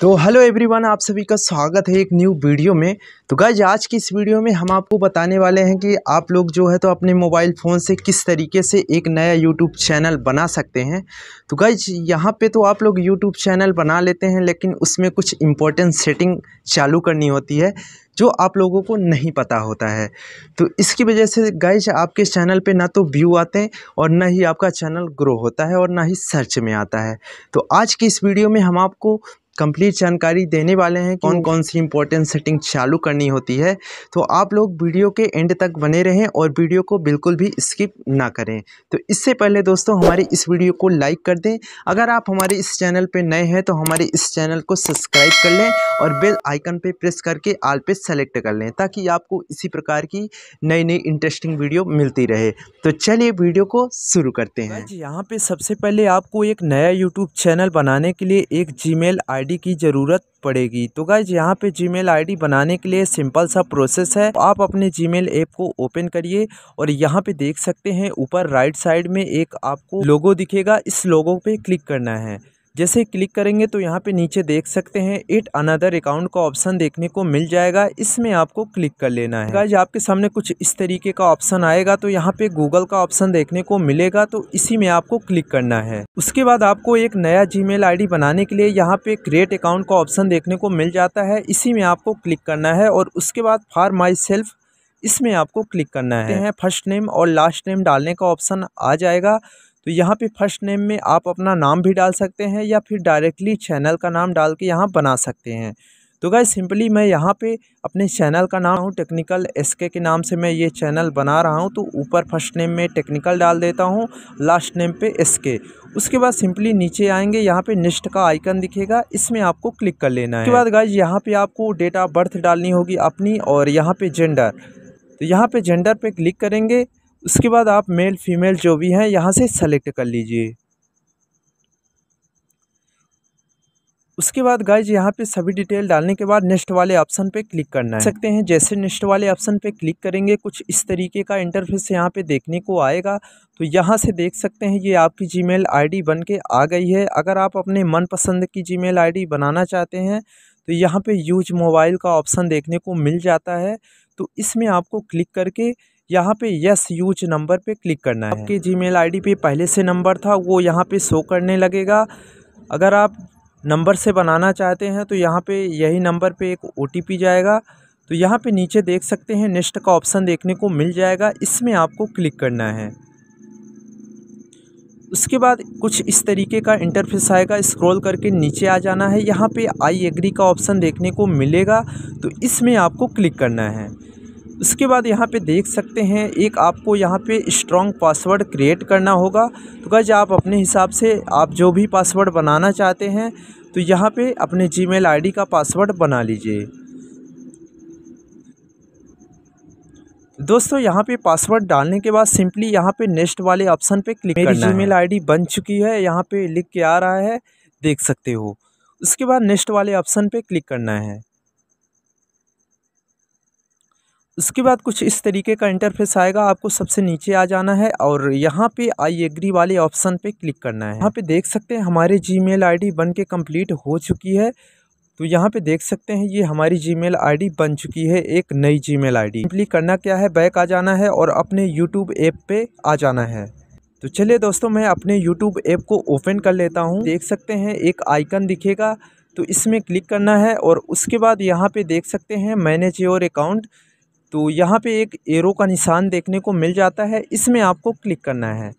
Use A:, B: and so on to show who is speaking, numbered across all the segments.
A: तो hello everyone आप सभी का स्वागत है एक न्यू वीडियो में तो गाइज आज की इस वीडियो में हम आपको बताने वाले हैं कि आप लोग जो है तो अपने मोबाइल फ़ोन से किस तरीके से एक नया यूट्यूब चैनल बना सकते हैं तो गाइज यहाँ पे तो आप लोग यूट्यूब चैनल बना लेते हैं लेकिन उसमें कुछ इम्पोर्टेंट सेटिंग चालू करनी होती है जो आप लोगों को नहीं पता होता है तो इसकी वजह से गाइज आपके चैनल पे ना तो व्यू आते हैं और ना ही आपका चैनल ग्रो होता है और ना ही सर्च में आता है तो आज की इस वीडियो में हम आपको कंप्लीट जानकारी देने वाले हैं कौन कौन सी इंपॉर्टेंट सेटिंग चालू करनी होती है तो आप लोग वीडियो के एंड तक बने रहें और वीडियो को बिल्कुल भी स्किप ना करें तो इससे पहले दोस्तों हमारे इस वीडियो को लाइक कर दें अगर आप हमारे इस चैनल पर नए हैं तो हमारे इस चैनल को सब्सक्राइब कर लें और बेल आइकन पर प्रेस करके आल पे सेलेक्ट कर लें ताकि आपको इसी प्रकार की नई नई इंटरेस्टिंग वीडियो मिलती रहे तो चलिए वीडियो को शुरू करते हैं यहाँ पे सबसे पहले आपको एक नया यूट्यूब चैनल बनाने के लिए एक जी मेल आईडी की ज़रूरत पड़ेगी तो गाइज यहाँ पे जीमेल आईडी बनाने के लिए सिंपल सा प्रोसेस है आप अपने जीमेल ऐप को ओपन करिए और यहाँ पे देख सकते हैं ऊपर राइट साइड में एक आपको लोगो दिखेगा इस लोगो पे क्लिक करना है जैसे क्लिक करेंगे तो यहाँ पे नीचे देख सकते हैं इट अनदर अकाउंट का ऑप्शन देखने को मिल जाएगा इसमें आपको क्लिक कर लेना है गाइज आपके सामने कुछ इस तरीके का ऑप्शन आएगा तो यहाँ पे गूगल का ऑप्शन देखने को मिलेगा तो इसी में आपको क्लिक करना है उसके बाद आपको एक नया जी मेल बनाने के लिए यहाँ पे क्रिएट अकाउंट का ऑप्शन देखने को मिल जाता है इसी में आपको क्लिक करना है और उसके बाद फॉर माई सेल्फ इसमें आपको क्लिक करना है फर्स्ट नेम और लास्ट नेम डालने का ऑप्शन आ जाएगा तो यहाँ पे फर्स्ट नेम में आप अपना नाम भी डाल सकते हैं या फिर डायरेक्टली चैनल का नाम डाल के यहाँ बना सकते हैं तो गाय सिंपली मैं यहाँ पे अपने चैनल का नाम हूँ टेक्निकल एस के नाम से मैं ये चैनल बना रहा हूँ तो ऊपर फर्स्ट नेम में टेक्निकल डाल देता हूँ लास्ट नेम पे एस के उसके बाद सिंपली नीचे आएंगे यहाँ पे निष्ट का आइकन दिखेगा इसमें आपको क्लिक कर लेना है उसके बाद गाय यहाँ पे आपको डेट ऑफ बर्थ डालनी होगी अपनी और यहाँ पर जेंडर तो यहाँ पर जेंडर पर क्लिक करेंगे उसके बाद आप मेल फीमेल जो भी हैं यहाँ से सेलेक्ट कर लीजिए उसके बाद गाइज यहाँ पे सभी डिटेल डालने के बाद नेक्स्ट वाले ऑप्शन पे क्लिक करना है सकते हैं जैसे नेक्स्ट वाले ऑप्शन पे क्लिक करेंगे कुछ इस तरीके का इंटरफेस यहाँ पे देखने को आएगा तो यहाँ से देख सकते हैं ये आपकी जीमेल आईडी बन के आ गई है अगर आप अपने मनपसंद की जीमेल आईडी बनाना चाहते हैं तो यहाँ पर यूज मोबाइल का ऑप्शन देखने को मिल जाता है तो इसमें आपको क्लिक करके यहाँ पे यस यूज नंबर पे क्लिक करना है आपके जीमेल आईडी पे पहले से नंबर था वो यहाँ पे शो करने लगेगा अगर आप नंबर से बनाना चाहते हैं तो यहाँ पे यही नंबर पे एक ओ जाएगा तो यहाँ पे नीचे देख सकते हैं नेक्स्ट का ऑप्शन देखने को मिल जाएगा इसमें आपको क्लिक करना है उसके बाद कुछ इस तरीके का इंटरफेस आएगा स्क्रॉल करके नीचे आ जाना है यहाँ पे आई एग्री का ऑप्शन देखने को मिलेगा तो इसमें आपको क्लिक करना है उसके बाद यहाँ पे देख सकते हैं एक आपको यहाँ पे स्ट्रॉन्ग पासवर्ड क्रिएट करना होगा तो गज आप अपने हिसाब से आप जो भी पासवर्ड बनाना चाहते हैं तो यहाँ पे अपने जीमेल आईडी का पासवर्ड बना लीजिए दोस्तों यहाँ पे पासवर्ड डालने के बाद सिंपली यहाँ पे नेक्स्ट वाले ऑप्शन पे क्लिक मेरी जीमेल आईडी बन चुकी है यहाँ पे लिख के आ रहा है देख सकते हो उसके बाद नेक्स्ट वाले ऑप्शन पे क्लिक करना है उसके बाद कुछ इस तरीके का इंटरफेस आएगा आपको सबसे नीचे आ जाना है और यहाँ पे आई एग्री वाले ऑप्शन पे क्लिक करना है यहाँ पे देख सकते हैं हमारे जीमेल आईडी बन के कम्प्लीट हो चुकी है तो यहाँ पे देख सकते हैं ये हमारी जीमेल आईडी बन चुकी है एक नई जीमेल आईडी क्लिक करना क्या है बैक आ जाना है और अपने यूट्यूब ऐप पे आ जाना है तो चलिए दोस्तों मैं अपने यूट्यूब ऐप को ओपन कर लेता हूँ देख सकते हैं एक आइकन दिखेगा तो इसमें क्लिक करना है और उसके बाद यहाँ पे देख सकते हैं मैनेज योर अकाउंट तो यहाँ पे एक एरो का निशान देखने को मिल जाता है इसमें आपको क्लिक करना है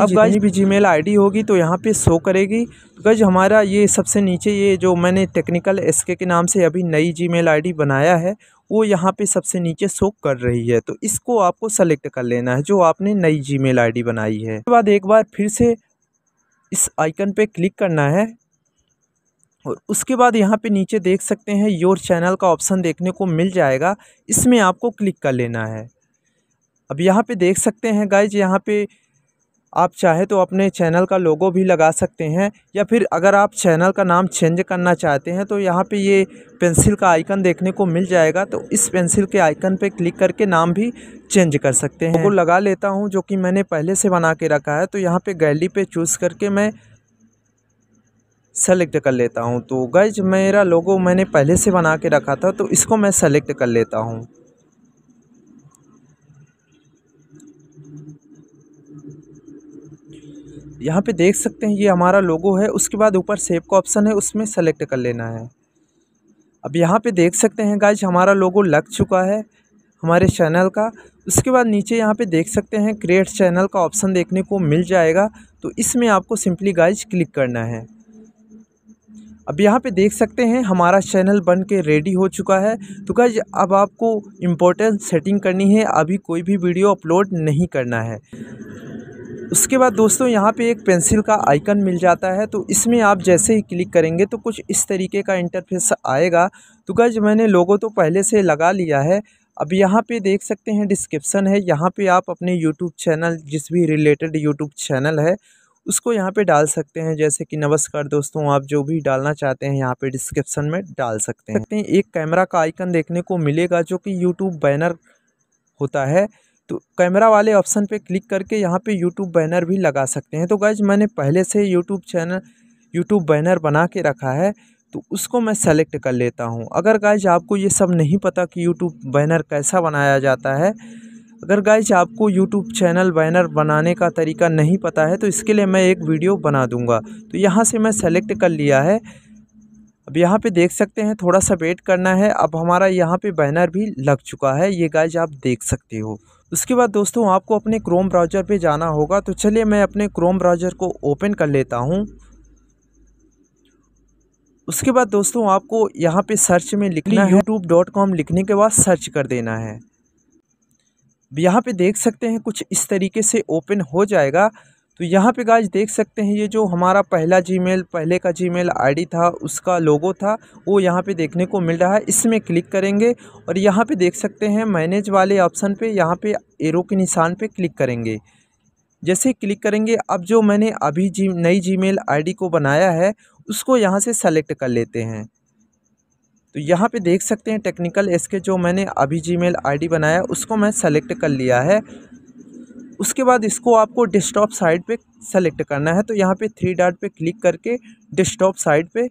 A: अब गज भी जी मेल होगी तो यहाँ पे शो करेगी तो गज हमारा ये सबसे नीचे ये जो मैंने टेक्निकल एसके के नाम से अभी नई जी मेल बनाया है वो यहाँ पे सबसे नीचे शो कर रही है तो इसको आपको सेलेक्ट कर लेना है जो आपने नई जी मेल बनाई है उसके बाद एक बार फिर से इस आइकन पे क्लिक करना है और उसके बाद यहाँ पे नीचे देख सकते हैं योर चैनल का ऑप्शन देखने को मिल जाएगा इसमें आपको क्लिक कर लेना है अब यहाँ पे देख सकते हैं गाइज यहाँ पे आप चाहे तो अपने चैनल का लोगो भी लगा सकते हैं या फिर अगर आप चैनल का नाम चेंज करना चाहते हैं तो यहाँ पे ये पेंसिल का आइकन देखने को मिल जाएगा तो इस पेंसिल के आइकन पे क्लिक करके नाम भी चेंज कर सकते हैं वो लगा लेता हूँ जो कि मैंने पहले से बना के रखा है तो यहाँ पे गैली पे चूज़ करके मैं सेलेक्ट कर लेता हूँ तो गैज मेरा लोगो मैंने पहले से बना के रखा था तो इसको मैं सेलेक्ट कर लेता हूँ यहाँ पे देख सकते हैं ये हमारा लोगो है उसके बाद ऊपर सेव का ऑप्शन है उसमें सेलेक्ट कर लेना है अब यहाँ पे देख सकते हैं गाइज हमारा लोगो लग चुका है हमारे चैनल का उसके बाद नीचे यहाँ पे देख सकते हैं क्रिएट चैनल का ऑप्शन देखने को मिल जाएगा तो इसमें आपको सिंपली गाइज क्लिक करना है अब यहाँ पे देख सकते हैं हमारा चैनल बन के रेडी हो चुका है तो क्या अब आपको इम्पोर्टेंट सेटिंग करनी है अभी कोई भी वीडियो अपलोड नहीं करना है उसके बाद दोस्तों यहाँ पे एक पेंसिल का आइकन मिल जाता है तो इसमें आप जैसे ही क्लिक करेंगे तो कुछ इस तरीके का इंटरफेस आएगा तो क्या मैंने लोगों तो पहले से लगा लिया है अब यहाँ पे देख सकते हैं डिस्क्रिप्शन है यहाँ पे आप अपने यूट्यूब चैनल जिस भी रिलेटेड यूट्यूब चैनल है उसको यहाँ पे डाल सकते हैं जैसे कि नमस्कार दोस्तों आप जो भी डालना चाहते हैं यहाँ पे डिस्क्रिप्शन में डाल सकते हैं सकते हैं एक कैमरा का आइकन देखने को मिलेगा जो कि यूट्यूब बैनर होता है तो कैमरा वाले ऑप्शन पे क्लिक करके यहाँ पे यूट्यूब बैनर भी लगा सकते हैं तो गाइज मैंने पहले से यूट्यूब चैनल यूट्यूब बैनर बना के रखा है तो उसको मैं सेलेक्ट कर लेता हूँ अगर गाइज आपको ये सब नहीं पता कि यूट्यूब बैनर कैसा बनाया जाता है अगर गाइज आपको यूट्यूब चैनल बैनर बनाने का तरीका नहीं पता है तो इसके लिए मैं एक वीडियो बना दूंगा तो यहाँ से मैं सेलेक्ट कर लिया है अब यहाँ पे देख सकते हैं थोड़ा सा वेट करना है अब हमारा यहाँ पे बैनर भी लग चुका है ये गाइज आप देख सकते हो उसके बाद दोस्तों आपको अपने क्रोम ब्राउज़र पर जाना होगा तो चलिए मैं अपने क्रोम ब्राउज़र को ओपन कर लेता हूँ उसके बाद दोस्तों आपको यहाँ पे सर्च में लिखना यूट्यूब डॉट कॉम लिखने के बाद सर्च कर देना है यहाँ पे देख सकते हैं कुछ इस तरीके से ओपन हो जाएगा तो यहाँ पे गाइज देख सकते हैं ये जो हमारा पहला जीमेल पहले का जीमेल आईडी था उसका लोगो था वो यहाँ पे देखने को मिल रहा है इसमें क्लिक करेंगे और यहाँ पे देख सकते हैं मैनेज वाले ऑप्शन पे यहाँ पे एरो के निशान पे क्लिक करेंगे जैसे क्लिक करेंगे अब जो मैंने अभी जी नई जी आईडी को बनाया है उसको यहाँ से सेलेक्ट कर लेते हैं तो यहाँ पे देख सकते हैं टेक्निकल एस के जो मैंने अभी जी मेल बनाया उसको मैं सेलेक्ट कर लिया है उसके बाद इसको आपको डिस्कटॉप साइड पे सेलेक्ट करना है तो यहाँ पे थ्री डॉट पे क्लिक करके डेस्कटॉप साइड पे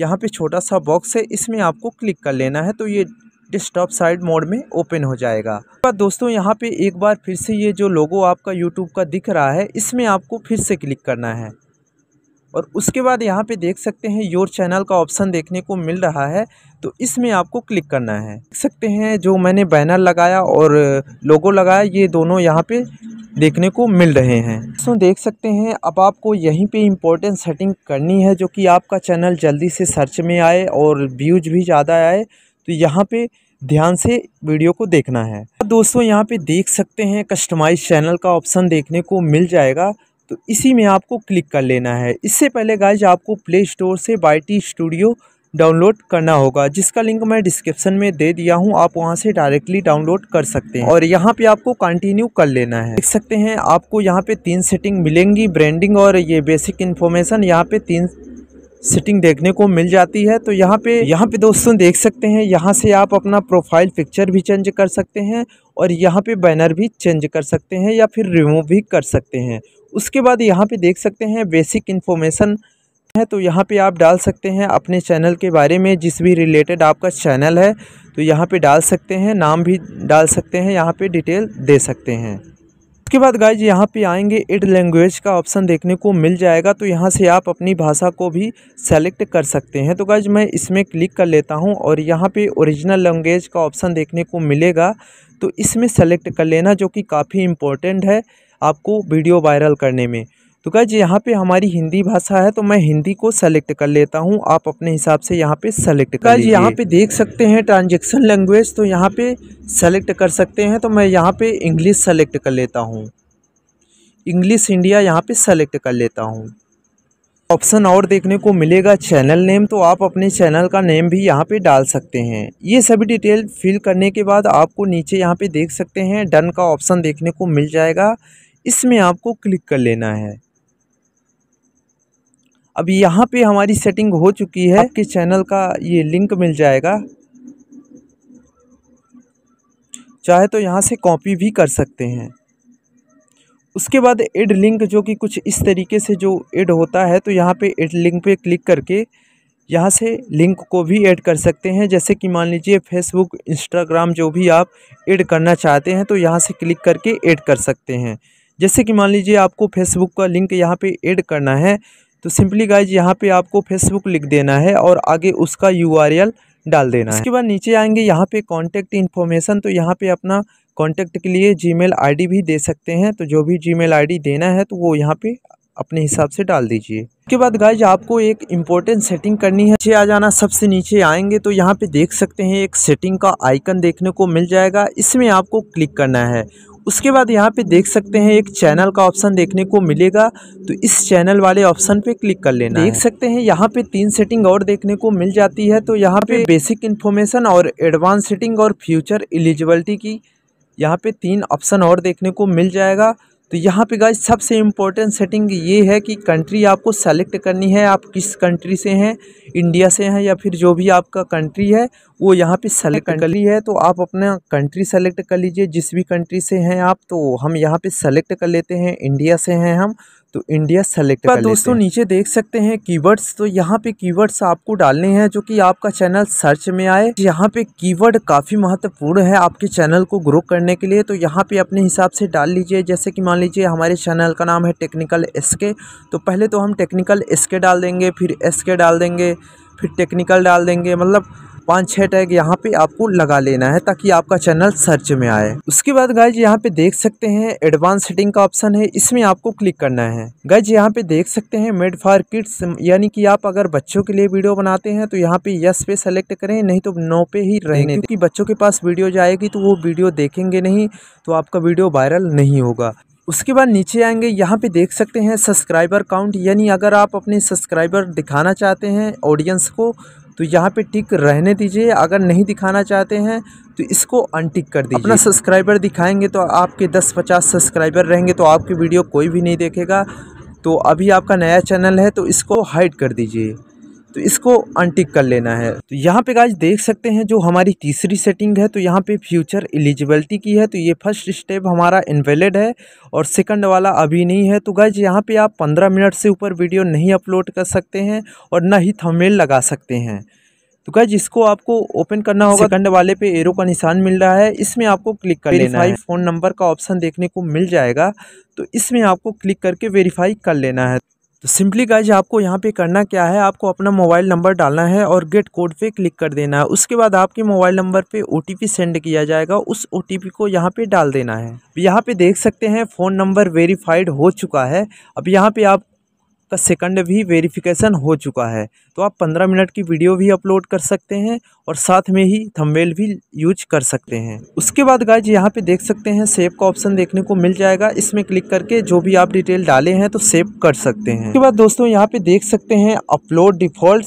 A: यहाँ पे छोटा सा बॉक्स है इसमें आपको क्लिक कर लेना है तो ये डेस्कटॉप साइड मोड में ओपन हो जाएगा बाद तो दोस्तों यहाँ पे एक बार फिर से ये जो लोगो आपका यूट्यूब का दिख रहा है इसमें आपको फिर से क्लिक करना है और उसके बाद यहाँ पे देख सकते हैं योर चैनल का ऑप्शन देखने को मिल रहा है तो इसमें आपको क्लिक करना है देख सकते हैं जो मैंने बैनर लगाया और लोगो लगाया ये दोनों यहाँ पे देखने को मिल रहे हैं दोस्तों देख सकते हैं अब आपको यहीं पे इम्पोर्टेंट सेटिंग करनी है जो कि आपका चैनल जल्दी से सर्च में आए और व्यूज भी ज़्यादा आए तो यहाँ पर ध्यान से वीडियो को देखना है दोस्तों यहाँ पर देख सकते हैं कस्टमाइज चैनल का ऑप्शन देखने को मिल जाएगा तो इसी में आपको क्लिक कर लेना है इससे पहले गाइज आपको प्ले स्टोर से बाई स्टूडियो डाउनलोड करना होगा जिसका लिंक मैं डिस्क्रिप्शन में दे दिया हूं आप वहां से डायरेक्टली डाउनलोड कर सकते हैं और यहां पे आपको कंटिन्यू कर लेना है देख सकते हैं आपको यहां पे तीन सेटिंग मिलेंगी ब्रांडिंग और ये बेसिक इन्फॉर्मेशन यहां पे तीन सेटिंग देखने को मिल जाती है तो यहाँ पे यहाँ पे दोस्तों देख सकते हैं यहाँ से आप अपना प्रोफाइल पिक्चर भी चेंज कर सकते हैं और यहाँ पे बैनर भी चेंज कर सकते हैं या फिर रिमूव भी कर सकते हैं उसके बाद यहाँ पे देख सकते हैं बेसिक इन्फॉर्मेशन है तो यहाँ पे आप डाल सकते हैं अपने चैनल के बारे में जिस भी रिलेटेड आपका चैनल है तो यहाँ पे डाल सकते हैं नाम भी डाल सकते हैं यहाँ पे डिटेल दे सकते हैं उसके बाद गाइज यहाँ पे आएंगे इड लैंग्वेज का ऑप्शन देखने को मिल जाएगा तो यहाँ से आप अपनी भाषा को भी सेलेक्ट कर सकते हैं तो गाइज मैं इसमें क्लिक कर लेता हूँ और यहाँ पे ओरिजिनल लैंग्वेज का ऑप्शन देखने को मिलेगा तो इसमें सेलेक्ट कर लेना जो कि काफ़ी इम्पोर्टेंट है आपको वीडियो वायरल करने में तो जी यहाँ पे हमारी हिंदी भाषा है तो मैं हिंदी को सेलेक्ट कर लेता हूँ आप अपने हिसाब से यहाँ पे सेलेक्ट कर गैज यहाँ पे देख सकते हैं ट्रांजेक्शन लैंग्वेज तो यहाँ पे सेलेक्ट कर सकते हैं तो मैं यहाँ पे इंग्लिश सेलेक्ट कर लेता हूँ इंग्लिश इंडिया यहाँ पे सेलेक्ट कर लेता हूँ ऑप्शन और देखने को मिलेगा चैनल नेम तो आप अपने चैनल का नेम भी यहाँ पे डाल सकते हैं ये सभी डिटेल फिल करने के बाद आपको नीचे यहाँ पे देख सकते हैं डन का ऑप्शन देखने को मिल जाएगा इसमें आपको क्लिक कर लेना है अब यहाँ पे हमारी सेटिंग हो चुकी है कि चैनल का ये लिंक मिल जाएगा चाहे तो यहाँ से कॉपी भी कर सकते हैं उसके बाद एड लिंक जो कि कुछ इस तरीके से जो एड होता है तो यहाँ पे एड लिंक पे क्लिक करके यहाँ से लिंक को भी ऐड कर सकते हैं जैसे कि मान लीजिए फेसबुक इंस्टाग्राम जो भी आप ऐड करना चाहते हैं तो यहाँ से क्लिक करके ऐड कर सकते हैं जैसे कि मान लीजिए आपको फेसबुक का लिंक यहाँ पे ऐड करना है तो सिंपली गाइज यहाँ पे आपको फेसबुक लिख देना है और आगे उसका यू डाल देना है इसके बाद नीचे आएंगे यहाँ पे कॉन्टैक्ट इन्फॉर्मेशन तो यहाँ पे अपना कॉन्टैक्ट के लिए जी मेल भी दे सकते हैं तो जो भी जी मेल देना है तो वो यहाँ पे अपने हिसाब से डाल दीजिए उसके बाद गाइज आपको एक इम्पोर्टेंट सेटिंग करनी है नीचे आ जाना सबसे नीचे आएंगे तो यहाँ पे देख सकते हैं एक सेटिंग का आइकन देखने को मिल जाएगा इसमें आपको क्लिक करना है उसके बाद यहाँ पे देख सकते हैं एक चैनल का ऑप्शन देखने को मिलेगा तो इस चैनल वाले ऑप्शन पे क्लिक कर लेना देख सकते हैं यहाँ पे तीन सेटिंग और देखने को मिल जाती है तो यहाँ पे बेसिक इन्फॉर्मेशन और एडवांस सेटिंग और फ्यूचर एलिजिबिलिटी की यहाँ पे तीन ऑप्शन और देखने को मिल जाएगा तो यहाँ पे गाइज सबसे इम्पोर्टेंट सेटिंग ये है कि कंट्री आपको सेलेक्ट करनी है आप किस कंट्री से हैं इंडिया से हैं या फिर जो भी आपका कंट्री है वो यहाँ पे सेलेक्ट कर ली है तो आप अपना कंट्री सेलेक्ट कर लीजिए जिस भी कंट्री से हैं आप तो हम यहाँ पे सेलेक्ट कर लेते हैं इंडिया से हैं हम तो इंडिया सेलेक्ट कर दोस्तों नीचे देख सकते हैं कीवर्ड्स तो यहाँ पे कीवर्ड्स आपको डालने हैं जो कि आपका चैनल सर्च में आए यहाँ पे कीवर्ड काफी महत्वपूर्ण है आपके चैनल को ग्रो करने के लिए तो यहाँ पे अपने हिसाब से डाल लीजिए जैसे कि मान लीजिए हमारे चैनल का नाम है टेक्निकल एसके तो पहले तो हम टेक्निकल एसके डाल देंगे फिर एसके डाल देंगे फिर टेक्निकल डाल देंगे मतलब पाँच छह टैग यहाँ पे आपको लगा लेना है ताकि आपका चैनल सर्च में आए उसके बाद गाइज यहाँ पे देख सकते हैं एडवांस सेटिंग का ऑप्शन है इसमें आपको क्लिक करना है गाइज यहाँ पे देख सकते हैं मेड फॉर किड्स यानी कि आप अगर बच्चों के लिए वीडियो बनाते हैं तो यहाँ पे यस पे सेलेक्ट करें नहीं तो नो पे ही रहने क्योंकि बच्चों के पास वीडियो जाएगी तो वो वीडियो देखेंगे नहीं तो आपका वीडियो वायरल नहीं होगा उसके बाद नीचे आएंगे यहाँ पे देख सकते हैं सब्सक्राइबर काउंट यानी अगर आप अपने सब्सक्राइबर दिखाना चाहते हैं ऑडियंस को तो यहाँ पे टिक रहने दीजिए अगर नहीं दिखाना चाहते हैं तो इसको अनटिक कर दीजिए अपना सब्सक्राइबर दिखाएंगे तो आपके 10-50 सब्सक्राइबर रहेंगे तो आपकी वीडियो कोई भी नहीं देखेगा तो अभी आपका नया चैनल है तो इसको हाइड कर दीजिए तो इसको अनटिक कर लेना है तो यहाँ पे गाइज देख सकते हैं जो हमारी तीसरी सेटिंग है तो यहाँ पे फ्यूचर एलिजिबिलिटी की है तो ये फर्स्ट स्टेप हमारा इनवेलिड है और सेकंड वाला अभी नहीं है तो गाइज यहाँ पे आप पंद्रह मिनट से ऊपर वीडियो नहीं अपलोड कर सकते हैं और ना ही थमेल लगा सकते हैं तो गाइज इसको आपको ओपन करना होगा सेकंड वाले पे एरो का निशान मिल रहा है इसमें आपको क्लिक कर लेना है फ़ोन नंबर का ऑप्शन देखने को मिल जाएगा तो इसमें आपको क्लिक करके वेरीफाई कर लेना है तो सिंपली गाइज आपको यहाँ पे करना क्या है आपको अपना मोबाइल नंबर डालना है और गेट कोड पे क्लिक कर देना है उसके बाद आपके मोबाइल नंबर पे ओ सेंड किया जाएगा उस ओ को यहाँ पे डाल देना है यहाँ पे देख सकते हैं फ़ोन नंबर वेरीफाइड हो चुका है अब यहाँ पे आप आपका सेकंड भी वेरिफिकेशन हो चुका है तो आप पंद्रह मिनट की वीडियो भी अपलोड कर सकते हैं और साथ में ही थंबनेल भी यूज कर सकते हैं उसके बाद गाइज यहाँ पे देख सकते हैं सेव का ऑप्शन देखने को मिल जाएगा इसमें क्लिक करके जो भी आप डिटेल डाले हैं तो सेव कर सकते हैं उसके बाद दोस्तों यहाँ पे देख सकते हैं अपलोड डिफॉल्ट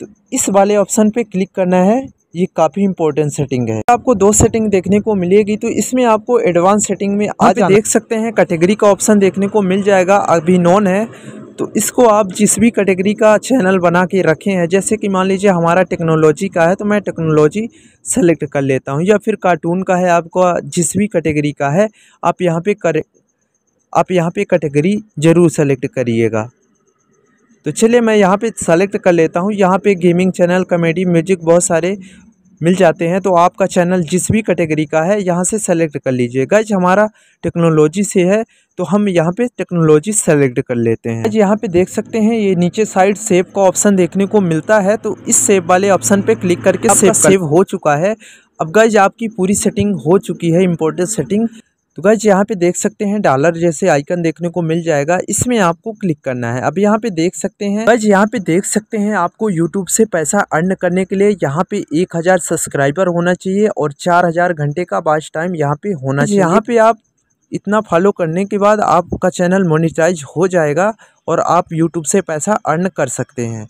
A: तो इस वाले ऑप्शन पे क्लिक करना है ये काफ़ी इंपॉर्टेंट सेटिंग है आपको दो सेटिंग देखने को मिलेगी तो इसमें आपको एडवांस सेटिंग में आज देख सकते हैं कैटेगरी का ऑप्शन देखने को मिल जाएगा अभी नॉन है तो इसको आप जिस भी कैटेगरी का चैनल बना के रखे हैं जैसे कि मान लीजिए हमारा टेक्नोलॉजी का है तो मैं टेक्नोलॉजी सेलेक्ट कर लेता हूं या फिर कार्टून का है आपको जिस भी कैटेगरी का है आप यहां पे कर आप यहां पे कैटेगरी ज़रूर सेलेक्ट करिएगा तो चलिए मैं यहाँ पे सेलेक्ट कर लेता हूँ यहाँ पे गेमिंग चैनल कॉमेडी म्यूजिक बहुत सारे मिल जाते हैं तो आपका चैनल जिस भी कैटेगरी का है यहाँ से सेलेक्ट कर लीजिए गज हमारा टेक्नोलॉजी से है तो हम यहाँ पे टेक्नोलॉजी सेलेक्ट कर लेते हैं यहाँ पे देख सकते हैं ये नीचे साइड सेव का ऑप्शन देखने को मिलता है तो इस सेव वाले ऑप्शन पे क्लिक करके सेव सेव हो चुका है अब गज आपकी पूरी सेटिंग हो चुकी है इम्पोर्टेंट सेटिंग तो गाइज यहाँ पे देख सकते हैं डॉलर जैसे आइकन देखने को मिल जाएगा इसमें आपको क्लिक करना है अब यहाँ पे देख सकते हैं गाइज यहाँ पे देख सकते हैं आपको यूट्यूब से पैसा अर्न करने के लिए यहाँ पे एक हजार सब्सक्राइबर होना चाहिए और चार हजार घंटे का बाज टाइम यहाँ पे होना चाहिए यहाँ पे आप इतना फॉलो करने के बाद आपका चैनल मोनिटाइज हो जाएगा और आप यूट्यूब से पैसा अर्न कर सकते हैं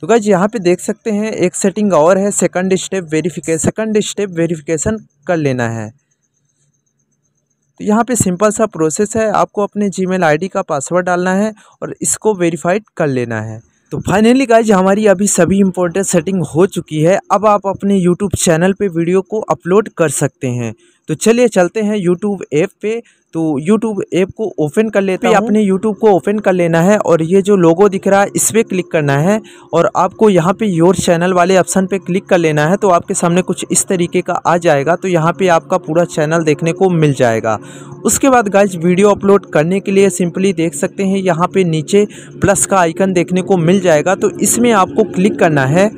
A: तो गाइज यहाँ पे देख सकते हैं एक सेटिंग और है second step verification second step verification कर लेना है तो यहाँ पे सिंपल सा प्रोसेस है आपको अपने जीमेल आईडी का पासवर्ड डालना है और इसको वेरीफाइड कर लेना है तो फाइनली गाइज हमारी अभी सभी इम्पोर्टेंट सेटिंग हो चुकी है अब आप अपने यूट्यूब चैनल पे वीडियो को अपलोड कर सकते हैं तो चलिए चलते हैं यूट्यूब ऐप पे तो यूट्यूब ऐप को ओपन कर लेते हैं अपने यूट्यूब को ओपन कर लेना है और ये जो लोगो दिख रहा है इस पर क्लिक करना है और आपको यहाँ पे योर चैनल वाले ऑप्शन पे क्लिक कर लेना है तो आपके सामने कुछ इस तरीके का आ जाएगा तो यहाँ पे आपका पूरा चैनल देखने को मिल जाएगा उसके बाद गाइज वीडियो अपलोड करने के लिए सिंपली देख सकते हैं यहाँ पर नीचे प्लस का आइकन देखने को मिल जाएगा तो इसमें आपको क्लिक करना है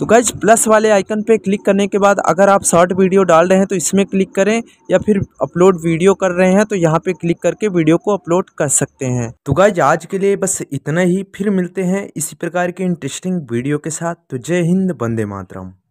A: तो गाइज प्लस वाले आइकन पे क्लिक करने के बाद अगर आप शॉर्ट वीडियो डाल रहे हैं तो इसमें क्लिक करें या फिर अपलोड वीडियो कर रहे हैं तो यहाँ पे क्लिक करके वीडियो को अपलोड कर सकते हैं तो गाइज आज के लिए बस इतना ही फिर मिलते हैं इसी प्रकार के इंटरेस्टिंग वीडियो के साथ तो जय हिंद बंदे मातरम